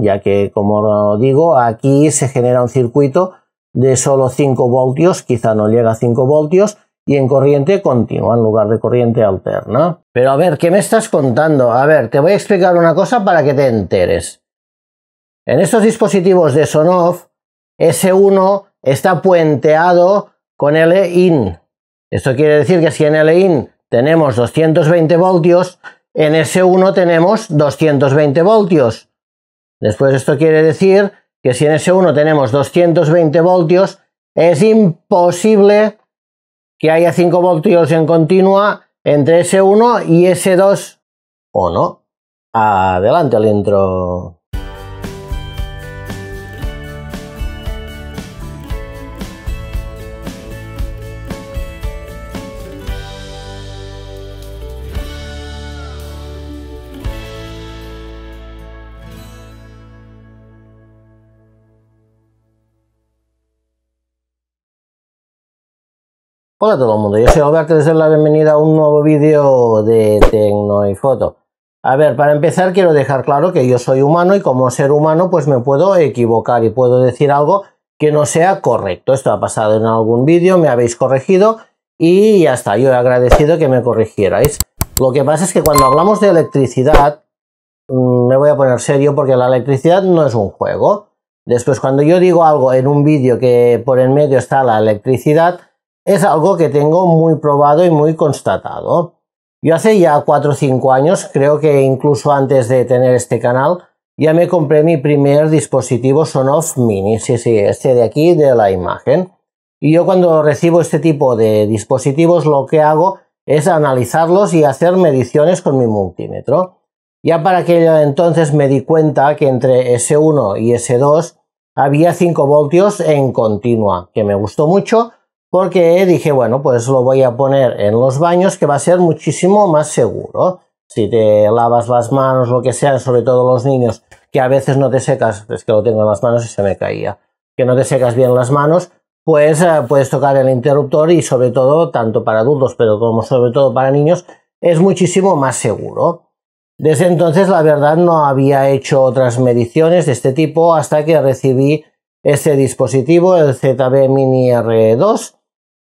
ya que, como digo, aquí se genera un circuito de solo 5 voltios, quizá no llega a 5 voltios, y en corriente continua en lugar de corriente alterna. Pero a ver, ¿qué me estás contando? A ver, te voy a explicar una cosa para que te enteres. En estos dispositivos de Sonoff, S1 está puenteado con L-IN. Esto quiere decir que si en L-IN tenemos 220 voltios, en S1 tenemos 220 voltios. Después esto quiere decir que si en s 1 tenemos 220 voltios, es imposible que haya 5 voltios en continua entre S1 y S2 o no. Adelante al intro. Hola a todo el mundo, yo soy Alberto les doy la bienvenida a un nuevo vídeo de Tecno y Foto. A ver, para empezar quiero dejar claro que yo soy humano y como ser humano pues me puedo equivocar y puedo decir algo que no sea correcto. Esto ha pasado en algún vídeo, me habéis corregido y ya está, yo he agradecido que me corrigierais. Lo que pasa es que cuando hablamos de electricidad, mm, me voy a poner serio porque la electricidad no es un juego. Después cuando yo digo algo en un vídeo que por en medio está la electricidad, es algo que tengo muy probado y muy constatado. Yo hace ya 4 o 5 años, creo que incluso antes de tener este canal, ya me compré mi primer dispositivo Sonoff Mini, sí, sí, este de aquí, de la imagen. Y yo cuando recibo este tipo de dispositivos lo que hago es analizarlos y hacer mediciones con mi multímetro. Ya para aquello entonces me di cuenta que entre S1 y S2 había 5 voltios en continua, que me gustó mucho porque dije, bueno, pues lo voy a poner en los baños que va a ser muchísimo más seguro. Si te lavas las manos, lo que sea, sobre todo los niños, que a veces no te secas, es que lo tengo en las manos y se me caía, que no te secas bien las manos, pues eh, puedes tocar el interruptor y sobre todo, tanto para adultos, pero como sobre todo para niños, es muchísimo más seguro. Desde entonces, la verdad, no había hecho otras mediciones de este tipo hasta que recibí ese dispositivo, el ZB Mini R2.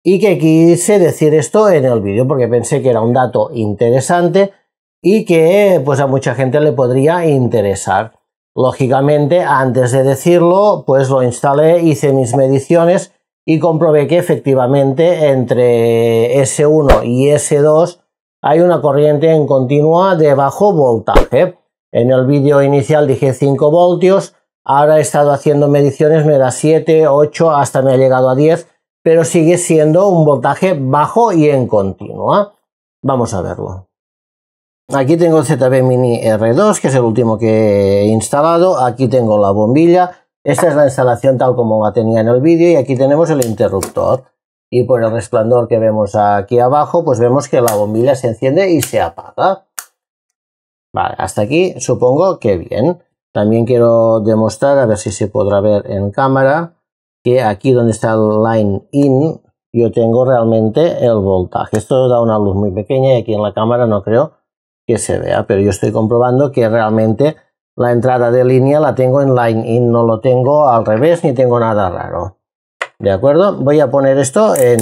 Y que quise decir esto en el vídeo porque pensé que era un dato interesante y que pues a mucha gente le podría interesar. Lógicamente, antes de decirlo, pues lo instalé, hice mis mediciones y comprobé que efectivamente entre S1 y S2 hay una corriente en continua de bajo voltaje. En el vídeo inicial dije 5 voltios, Ahora he estado haciendo mediciones, me da 7, 8, hasta me ha llegado a 10, pero sigue siendo un voltaje bajo y en continua. Vamos a verlo. Aquí tengo el ZB Mini R2, que es el último que he instalado. Aquí tengo la bombilla. Esta es la instalación tal como la tenía en el vídeo y aquí tenemos el interruptor. Y por el resplandor que vemos aquí abajo, pues vemos que la bombilla se enciende y se apaga. Vale, hasta aquí supongo que bien. También quiero demostrar, a ver si se podrá ver en cámara, que aquí donde está el line in, yo tengo realmente el voltaje. Esto da una luz muy pequeña y aquí en la cámara no creo que se vea, pero yo estoy comprobando que realmente la entrada de línea la tengo en line in, no lo tengo al revés ni tengo nada raro. ¿De acuerdo? Voy a poner esto en,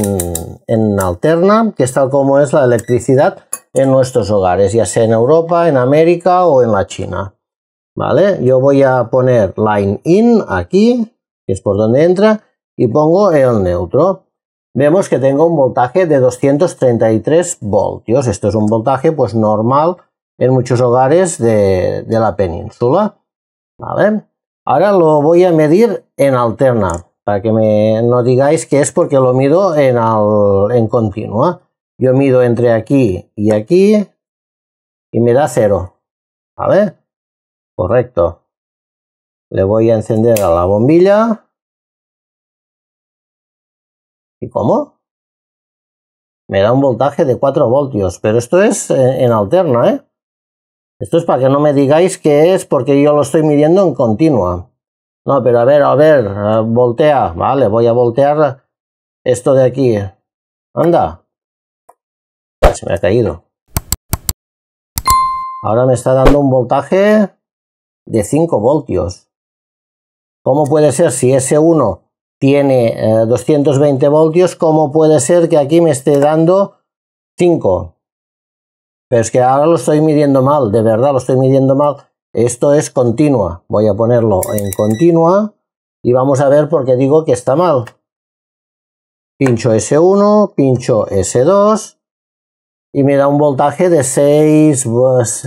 en alterna, que es tal como es la electricidad en nuestros hogares, ya sea en Europa, en América o en la China. ¿vale? Yo voy a poner line in aquí, que es por donde entra, y pongo el neutro. Vemos que tengo un voltaje de 233 voltios. Esto es un voltaje pues normal en muchos hogares de, la península, ¿vale? Ahora lo voy a medir en alterna, para que me, no digáis que es porque lo mido en, al, en continua. Yo mido entre aquí y aquí y me da cero, ¿vale? Correcto. Le voy a encender a la bombilla. ¿Y cómo? Me da un voltaje de 4 voltios, pero esto es en alterna, ¿eh? Esto es para que no me digáis que es porque yo lo estoy midiendo en continua. No, pero a ver, a ver, voltea. Vale, voy a voltear esto de aquí. Anda. Se me ha caído. Ahora me está dando un voltaje de 5 voltios. ¿Cómo puede ser si s 1 tiene 220 eh, voltios? ¿Cómo puede ser que aquí me esté dando 5? Pero es que ahora lo estoy midiendo mal, de verdad lo estoy midiendo mal. Esto es continua. Voy a ponerlo en continua y vamos a ver por qué digo que está mal. Pincho S1, pincho S2 y me da un voltaje de 6,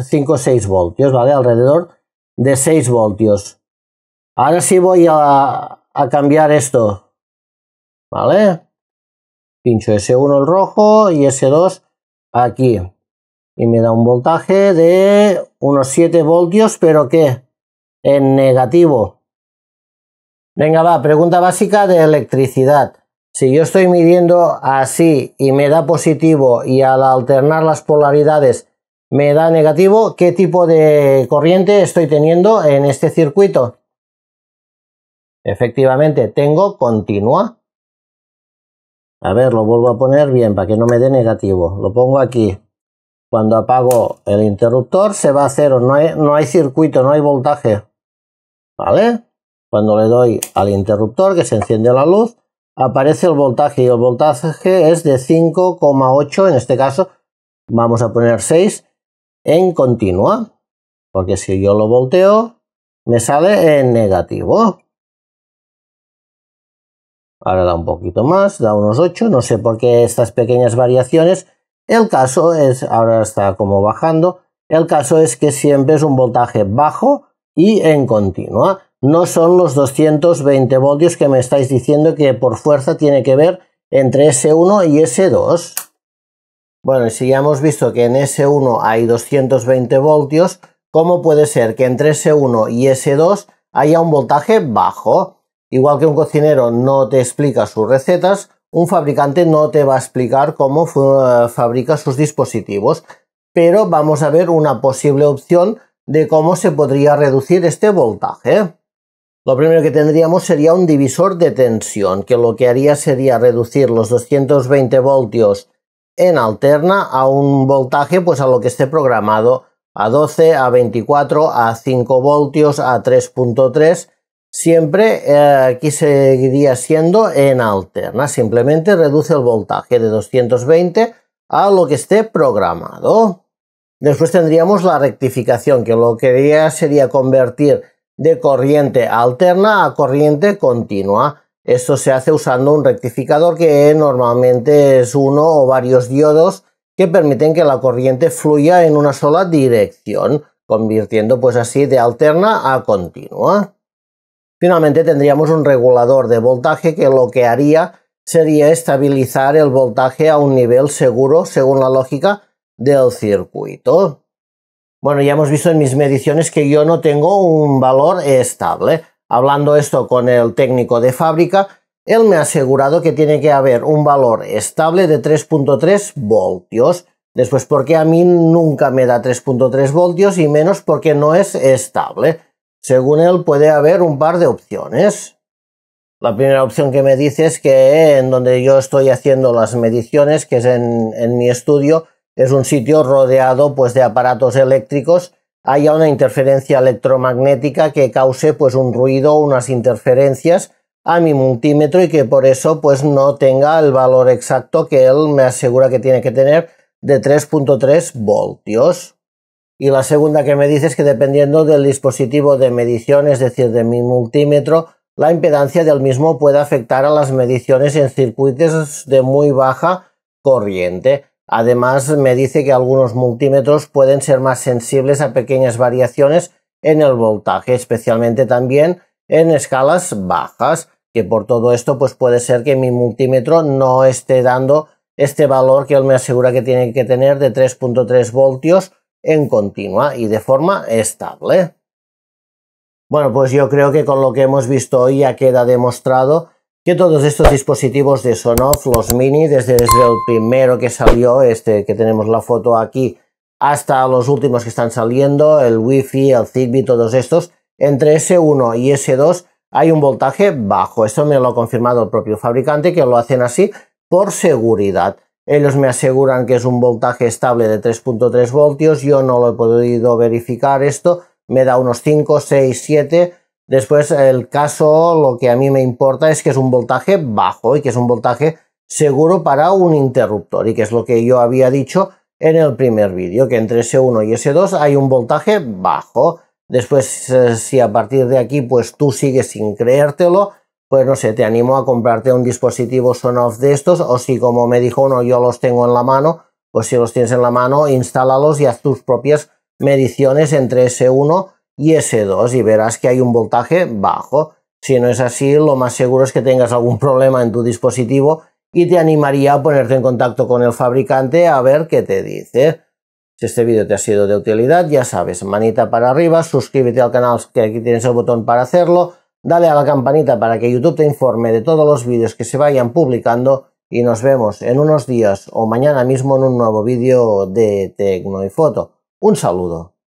5 o 6 voltios, ¿vale? Alrededor de 6 voltios. Ahora sí voy a, cambiar esto. ¿Vale? Pincho S1 el rojo y S2 aquí. Y me da un voltaje de unos 7 voltios, pero ¿qué? en negativo. Venga, va, pregunta básica de electricidad. Si yo estoy midiendo así y me da positivo y al alternar las polaridades me da negativo qué tipo de corriente estoy teniendo en este circuito. Efectivamente, tengo continua. A ver, lo vuelvo a poner bien para que no me dé negativo. Lo pongo aquí. Cuando apago el interruptor se va a cero. No hay, no hay circuito, no hay voltaje. ¿Vale? Cuando le doy al interruptor que se enciende la luz, aparece el voltaje y el voltaje es de 5,8 en este caso. Vamos a poner 6 en continua, porque si yo lo volteo, me sale en negativo. Ahora da un poquito más, da unos 8, no sé por qué estas pequeñas variaciones. El caso es, ahora está como bajando, el caso es que siempre es un voltaje bajo y en continua. No son los 220 voltios que me estáis diciendo que por fuerza tiene que ver entre S1 y S2. Bueno, si ya hemos visto que en S1 hay 220 voltios, ¿cómo puede ser que entre S1 y S2 haya un voltaje bajo? Igual que un cocinero no te explica sus recetas, un fabricante no te va a explicar cómo eh, fabrica sus dispositivos, pero vamos a ver una posible opción de cómo se podría reducir este voltaje. Lo primero que tendríamos sería un divisor de tensión, que lo que haría sería reducir los 220 voltios en alterna a un voltaje pues a lo que esté programado a 12, a 24, a 5 voltios, a 3.3, siempre eh, aquí seguiría siendo en alterna, simplemente reduce el voltaje de 220 a lo que esté programado. Después tendríamos la rectificación, que lo que sería convertir de corriente alterna a corriente continua. Esto se hace usando un rectificador que normalmente es uno o varios diodos que permiten que la corriente fluya en una sola dirección, convirtiendo pues así de alterna a continua. Finalmente tendríamos un regulador de voltaje que lo que haría sería estabilizar el voltaje a un nivel seguro según la lógica del circuito. Bueno, ya hemos visto en mis mediciones que yo no tengo un valor estable. Hablando esto con el técnico de fábrica, él me ha asegurado que tiene que haber un valor estable de 3.3 voltios. Después, porque a mí nunca me da 3.3 voltios y menos porque no es estable. Según él, puede haber un par de opciones. La primera opción que me dice es que en donde yo estoy haciendo las mediciones, que es en, en mi estudio, es un sitio rodeado pues, de aparatos eléctricos haya una interferencia electromagnética que cause pues un ruido, unas interferencias a mi multímetro y que por eso pues no tenga el valor exacto que él me asegura que tiene que tener de 3.3 voltios. Y la segunda que me dice es que dependiendo del dispositivo de medición, es decir, de mi multímetro, la impedancia del mismo puede afectar a las mediciones en circuitos de muy baja corriente. Además, me dice que algunos multímetros pueden ser más sensibles a pequeñas variaciones en el voltaje, especialmente también en escalas bajas, que por todo esto pues puede ser que mi multímetro no esté dando este valor que él me asegura que tiene que tener de 3.3 voltios en continua y de forma estable. Bueno, pues yo creo que con lo que hemos visto hoy ya queda demostrado que todos estos dispositivos de Sonoff, los mini, desde, desde el primero que salió, este que tenemos la foto aquí, hasta los últimos que están saliendo, el Wi-Fi, el Zigbee, todos estos, entre S1 y S2 hay un voltaje bajo. Esto me lo ha confirmado el propio fabricante, que lo hacen así por seguridad. Ellos me aseguran que es un voltaje estable de 3.3 voltios, yo no lo he podido verificar esto, me da unos 5, 6, 7 Después, el caso, lo que a mí me importa es que es un voltaje bajo y que es un voltaje seguro para un interruptor y que es lo que yo había dicho en el primer vídeo, que entre S1 y S2 hay un voltaje bajo. Después, eh, si a partir de aquí pues tú sigues sin creértelo, pues no sé, te animo a comprarte un dispositivo Sonoff de estos o si como me dijo uno yo los tengo en la mano, pues si los tienes en la mano, instálalos y haz tus propias mediciones entre S1 y S2 y verás que hay un voltaje bajo. Si no es así, lo más seguro es que tengas algún problema en tu dispositivo y te animaría a ponerte en contacto con el fabricante a ver qué te dice. Si este vídeo te ha sido de utilidad, ya sabes, manita para arriba, suscríbete al canal que aquí tienes el botón para hacerlo, dale a la campanita para que YouTube te informe de todos los vídeos que se vayan publicando y nos vemos en unos días o mañana mismo en un nuevo vídeo de Tecno y Foto. Un saludo.